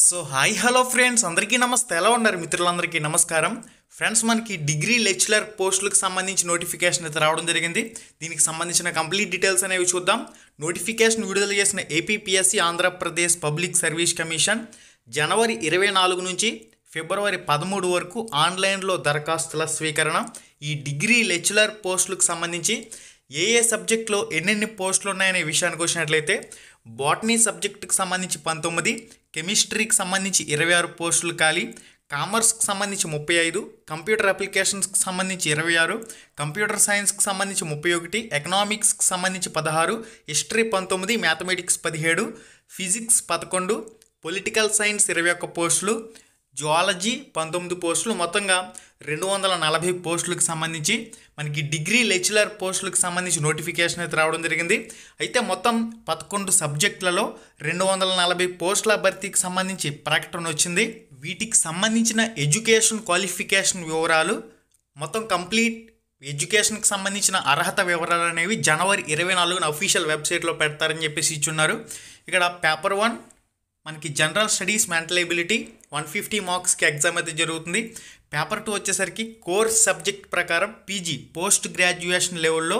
so hi hello friends అందరికీ నమస్తే ఎలా ఉన్నారు మిత్రులందరికీ నమస్కారం ఫ్రెండ్స్ మనకి డిగ్రీ లెక్చరర్ పోస్టులకు సంబంధించి నోటిఫికేషన్ అయితే రావడం జరిగింది దీనికి సంబంధించిన కంప్లీట్ డీటెయిల్స్ అనేవి చూద్దాం నోటిఫికేషన్ విడుదల చేసిన APPSC Andhra Pradesh public service commission జనవరి ఇరవై నాలుగు నుంచి ఫిబ్రవరి పదమూడు వరకు ఆన్లైన్లో దరఖాస్తుల స్వీకరణ ఈ డిగ్రీ లెక్చరర్ పోస్టులకు సంబంధించి ఏ ఏ సబ్జెక్టులో ఎన్నెన్ని పోస్టులు ఉన్నాయనే విషయానికి వచ్చినట్లయితే బాటనీ సబ్జెక్టుకు సంబంధించి పంతొమ్మిది కెమిస్ట్రీకి సంబంధించి ఇరవై ఆరు పోస్టులు ఖాళీ కామర్స్కి సంబంధించి ముప్పై ఐదు కంప్యూటర్ అప్లికేషన్స్కి సంబంధించి ఇరవై ఆరు కంప్యూటర్ సైన్స్కి సంబంధించి ముప్పై ఒకటి ఎకనామిక్స్కి సంబంధించి పదహారు హిస్టరీ పంతొమ్మిది మ్యాథమెటిక్స్ పదిహేడు ఫిజిక్స్ పదకొండు పొలిటికల్ సైన్స్ ఇరవై ఒక్క పోస్టులు జువాలజీ పంతొమ్మిది పోస్టులు మొత్తంగా రెండు వందల నలభై పోస్టులకు సంబంధించి మనకి డిగ్రీ లెక్చరర్ పోస్టులకు సంబంధించి నోటిఫికేషన్ అయితే రావడం జరిగింది అయితే మొత్తం పదకొండు సబ్జెక్టులలో రెండు వందల నలభై పోస్టుల భర్తీకి సంబంధించి ప్రకటన వచ్చింది వీటికి సంబంధించిన ఎడ్యుకేషన్ క్వాలిఫికేషన్ వివరాలు మొత్తం కంప్లీట్ ఎడ్యుకేషన్కి సంబంధించిన అర్హత వివరాలు అనేవి జనవరి ఇరవై నాలుగున అఫీషియల్ వెబ్సైట్లో పెడతారని చెప్పేసి ఇచ్చున్నారు ఇక్కడ పేపర్ వన్ మనకి general studies mental ability one fifty మార్క్స్కి ఎగ్జామ్ అయితే జరుగుతుంది పేపర్ టూ వచ్చేసరికి కోర్స్ సబ్జెక్ట్ ప్రకారం పీజీ పోస్ట్ గ్రాడ్యుయేషన్ లెవెల్లో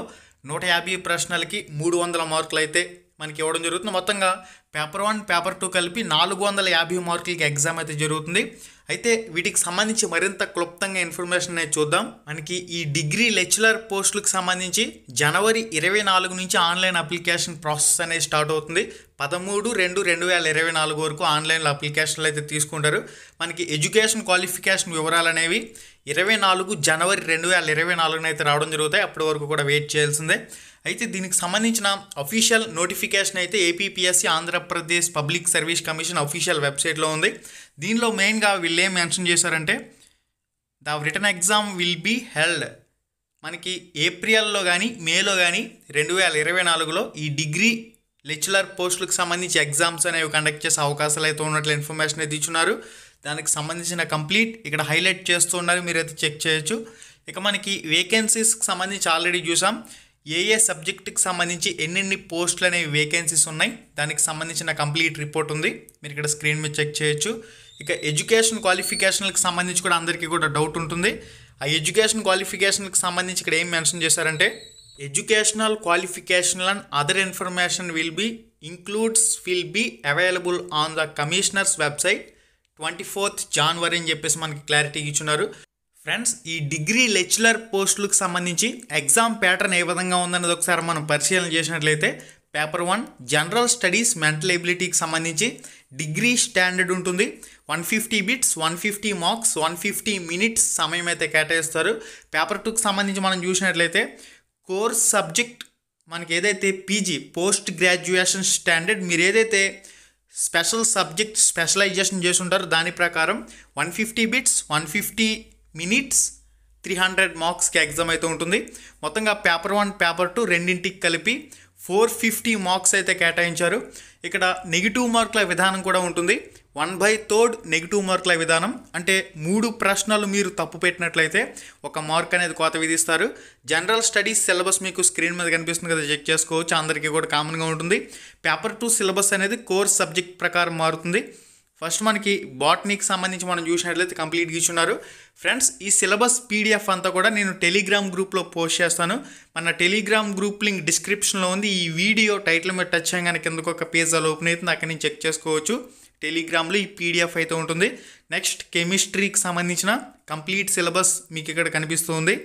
నూట యాభై ప్రశ్నలకి మూడు వందల మార్కులు అయితే మనకి ఇవ్వడం జరుగుతుంది మొత్తంగా పేపర్ వన్ పేపర్ టూ కలిపి నాలుగు వందల యాభై మార్కులకి ఎగ్జామ్ అయితే జరుగుతుంది అయితే వీటికి సంబంధించి మరింత క్లుప్తంగా ఇన్ఫర్మేషన్ అనేది చూద్దాం మనకి ఈ డిగ్రీ లెక్చరర్ పోస్టులకు సంబంధించి జనవరి ఇరవై నాలుగు నుంచి ఆన్లైన్ అప్లికేషన్ ప్రాసెస్ అనేది స్టార్ట్ అవుతుంది పదమూడు రెండు రెండు వేల ఇరవై నాలుగు వరకు ఆన్లైన్లో అప్లికేషన్లు అయితే తీసుకుంటారు మనకి ఎడ్యుకేషన్ క్వాలిఫికేషన్ వివరాలు అనేవి ఇరవై నాలుగు జనవరి రెండు వేల ఇరవై నాలుగున అయితే రావడం జరుగుతాయి అప్పటి వరకు కూడా వెయిట్ చేయాల్సిందే అయితే దీనికి సంబంధించిన అఫీషియల్ నోటిఫికేషన్ అయితే APPSC Andhra Andhra Pradesh public service commission official వెబ్సైట్లో ఉంది దీనిలో మెయిన్గా వీళ్ళు ఏం మెన్షన్ చేశారంటే the written exam will be held మనకి ఏప్రిల్లో కానీ మేలో కానీ రెండు వేల ఇరవై నాలుగులో ఈ డిగ్రీ లెక్చరర్ పోస్టులకు సంబంధించి ఎగ్జామ్స్ అనేవి కండక్ట్ చేసే అవకాశాలు అయితే ఉన్నట్లు ఇన్ఫర్మేషన్ అయితే ఇచ్చున్నారు దానికి సంబంధించిన కంప్లీట్ ఇక్కడ హైలైట్ చేస్తూ ఉన్నారు అయితే చెక్ చేయొచ్చు ఇక మనకి వేకెన్సీస్కి సంబంధించి ఆల్రెడీ చూసాం ఏ ఏ సబ్జెక్టుకి సంబంధించి ఎన్నెన్ని పోస్టులు అనేవి వేకెన్సీస్ ఉన్నాయి దానికి సంబంధించిన కంప్లీట్ రిపోర్ట్ ఉంది మీరు ఇక్కడ స్క్రీన్ మీద చెక్ చేయొచ్చు ఇక ఎడ్యుకేషన్ క్వాలిఫికేషన్లకు సంబంధించి కూడా అందరికీ కూడా డౌట్ ఉంటుంది ఆ ఎడ్యుకేషన్ క్వాలిఫికేషన్కి సంబంధించి ఇక్కడ ఏం మెన్షన్ చేశారంటే educational qualification and other information will be includes will be available on the commissioner's website twenty fourth January అని చెప్పేసి మనకి క్లారిటీ ఇచ్చున్నారు ఫ్రెండ్స్ ఈ డిగ్రీ లెక్చరర్ పోస్టులకు సంబంధించి ఎగ్జామ్ ప్యాటర్న్ ఏ విధంగా ఉందన్నది ఒకసారి మనం పరిశీలన చేసినట్లయితే పేపర్ వన్ జనరల్ స్టడీస్ మెంటల్ ఎబిలిటీకి సంబంధించి డిగ్రీ స్టాండర్డ్ ఉంటుంది one fifty bits one fifty marks one fifty minutes సమయం అయితే కేటాయిస్తారు పేపర్ టూకి సంబంధించి మనం చూసినట్లయితే కోర్స్ సబ్జెక్ట్ మనకి ఏదైతే పీజీ పోస్ట్ గ్రాడ్యుయేషన్ స్టాండర్డ్ మీరు ఏదైతే స్పెషల్ సబ్జెక్ట్ స్పెషలైజేషన్ చేసి ఉంటారు దాని ప్రకారం one fifty bits one fifty minutes three hundred మార్క్స్కి ఎగ్జామ్ అయితే ఉంటుంది మొత్తంగా పేపర్ వన్ పేపర్ టూ రెండింటికి కలిపి ఫోర్ ఫిఫ్టీ మార్క్స్ అయితే కేటాయించారు ఇక్కడ నెగిటివ్ మార్కుల విధానం కూడా ఉంటుంది వన్ బై థర్డ్ నెగిటివ్ మార్కుల విధానం అంటే మూడు ప్రశ్నలు మీరు తప్పు పెట్టినట్లయితే ఒక మార్క్ అనేది కోత విధిస్తారు జనరల్ స్టడీస్ సిలబస్ మీకు స్క్రీన్ మీద కనిపిస్తుంది కదా చెక్ చేసుకోవచ్చు అందరికీ కూడా కామన్గా ఉంటుంది పేపర్ టూ సిలబస్ అనేది కోర్స్ సబ్జెక్ట్ ప్రకారం మారుతుంది ఫస్ట్ మనకి బాటనీకి సంబంధించి మనం చూసినట్లయితే కంప్లీట్ ఇచ్చున్నారు ఫ్రెండ్స్ ఈ సిలబస్ పీడిఎఫ్ అంతా కూడా నేను టెలిగ్రామ్ గ్రూప్లో పోస్ట్ చేస్తాను మన టెలిగ్రామ్ గ్రూప్ లింక్ డిస్క్రిప్షన్లో ఉంది ఈ వీడియో టైటిల్ మీద టచ్ చేయగానే కిందకు ఒక పేజ్ అలా ఓపెన్ అవుతుంది అక్కడ నేను చెక్ చేసుకోవచ్చు టెలిగ్రామ్లో ఈ పీడిఎఫ్ అయితే ఉంటుంది నెక్స్ట్ కెమిస్ట్రీకి సంబంధించిన కంప్లీట్ సిలబస్ మీకు ఇక్కడ కనిపిస్తుంది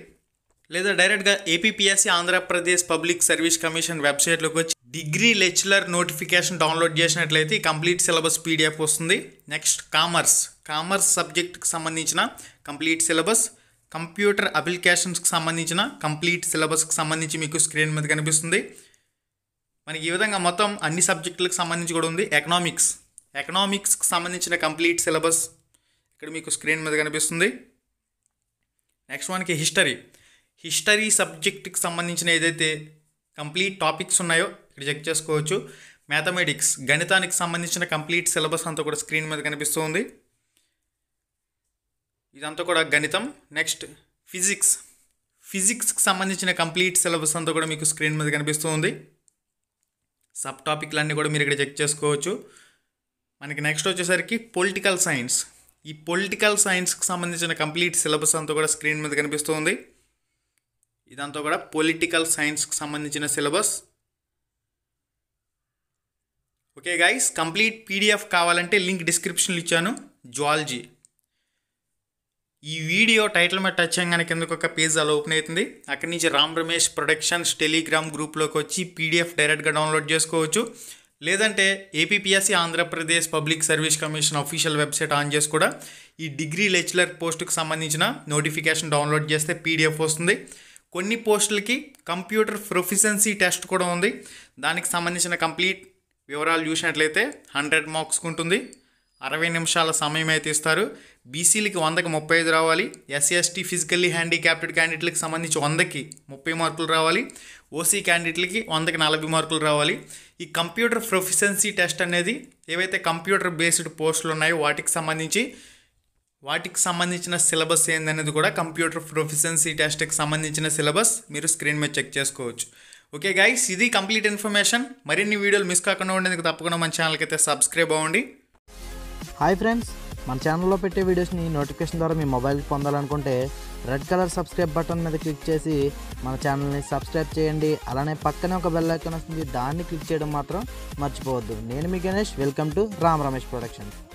లేదా డైరెక్ట్గా APPSC Andhra Pradesh public service commission వెబ్సైట్లోకి వచ్చి డిగ్రీ లెక్చరర్ నోటిఫికేషన్ డౌన్లోడ్ చేసినట్లయితే కంప్లీట్ సిలబస్ పీడిఎఫ్ వస్తుంది నెక్స్ట్ కామర్స్ కామర్స్ సబ్జెక్ట్కి సంబంధించిన కంప్లీట్ సిలబస్ కంప్యూటర్ అప్లికేషన్స్కి సంబంధించిన కంప్లీట్ సిలబస్కి సంబంధించి మీకు స్క్రీన్ మీద కనిపిస్తుంది మనకి ఈ విధంగా మొత్తం అన్ని సబ్జెక్టులకు సంబంధించి కూడా ఉంది ఎకనామిక్స్ ఎకనామిక్స్కి సంబంధించిన కంప్లీట్ సిలబస్ ఇక్కడ మీకు స్క్రీన్ మీద కనిపిస్తుంది నెక్స్ట్ వన్కి హిస్టరీ హిస్టరీ సబ్జెక్ట్కి సంబంధించిన ఏదైతే కంప్లీట్ టాపిక్స్ ఉన్నాయో ఇక్కడ చెక్ చేసుకోవచ్చు మ్యాథమెటిక్స్ గణితానికి సంబంధించిన కంప్లీట్ సిలబస్ అంతా కూడా స్క్రీన్ మీద కనిపిస్తుంది ఇదంతా కూడా గణితం నెక్స్ట్ ఫిజిక్స్ ఫిజిక్స్కి సంబంధించిన కంప్లీట్ సిలబస్ అంతా కూడా మీకు స్క్రీన్ మీద కనిపిస్తుంది సబ్ టాపిక్లన్నీ కూడా మీరు ఇక్కడ చెక్ చేసుకోవచ్చు మనకి నెక్స్ట్ వచ్చేసరికి పొలిటికల్ సైన్స్ ఈ పొలిటికల్ సైన్స్కి సంబంధించిన కంప్లీట్ సిలబస్ అంతా కూడా స్క్రీన్ మీద కనిపిస్తుంది ఇదంతా కూడా పొలిటికల్ సైన్స్కి సంబంధించిన syllabus okay guys complete PDF కావాలంటే లింక్ డిస్క్రిప్షన్లో ఇచ్చాను జువాలజీ ఈ వీడియో టైటిల్ మీద టచ్ చేయగానే కిందకు ఒక పేజ్ అలా ఓపెన్ అవుతుంది అక్కడి నుంచి రామ్ రమేష్ ప్రొడక్షన్స్ టెలిగ్రామ్ గ్రూప్లోకి వచ్చి పీడిఎఫ్ డైరెక్ట్గా డౌన్లోడ్ చేసుకోవచ్చు లేదంటే APPSC Andhra Pradesh public service commission official website on చేసి కూడా ఈ డిగ్రీ లెక్చరర్ పోస్టుకు సంబంధించిన నోటిఫికేషన్ డౌన్లోడ్ చేస్తే పీడిఎఫ్ వస్తుంది కొన్ని పోస్టులకి కంప్యూటర్ ప్రొఫిషియన్సీ టెస్ట్ కూడా ఉంది దానికి సంబంధించిన కంప్లీట్ వివరాలు చూసినట్లయితే హండ్రెడ్ మార్క్స్కి ఉంటుంది అరవై నిమిషాల సమయం అయితే ఇస్తారు బీసీలకి వందకి ముప్పై ఐదు రావాలి ఎస్సీ ఎస్టీ ఫిజికల్లీ హ్యాండిక్యాప్టెడ్ క్యాండిడేట్లకు సంబంధించి వందకి ముప్పై మార్కులు రావాలి ఓసీ క్యాండిడేట్లకి వందకి నలభై మార్కులు రావాలి ఈ కంప్యూటర్ ప్రొఫిషియన్సీ టెస్ట్ అనేది ఏవైతే కంప్యూటర్ బేస్డ్ పోస్టులు ఉన్నాయో వాటికి సంబంధించి వాటికి సంబంధించిన సిలబస్ ఏందనేది కూడా కంప్యూటర్ ప్రొఫిషియన్సీ టెస్ట్కి సంబంధించిన సిలబస్ మీరు స్క్రీన్ మీద చెక్ చేసుకోవచ్చు ఓకే గైస్ ఇది కంప్లీట్ ఇన్ఫర్మేషన్ మరిన్ని వీడియోలు మిస్ కాకుండా ఉండేందుకు తప్పకుండా మన ఛానల్కి అయితే సబ్స్క్రైబ్ అవ్వండి హాయ్ ఫ్రెండ్స్ మన ఛానల్లో పెట్టే వీడియోస్ని నోటిఫికేషన్ ద్వారా మీ మొబైల్కి పొందాలనుకుంటే రెడ్ కలర్ సబ్స్క్రైబ్ బటన్ మీద క్లిక్ చేసి మన ఛానల్ని సబ్స్క్రైబ్ చేయండి అలానే పక్కనే ఒక బెల్ ఐకాన్ వస్తుంది దాన్ని క్లిక్ చేయడం మాత్రం మర్చిపోవద్దు నేను మీ Ganesh welcome to Ram Ramesh productions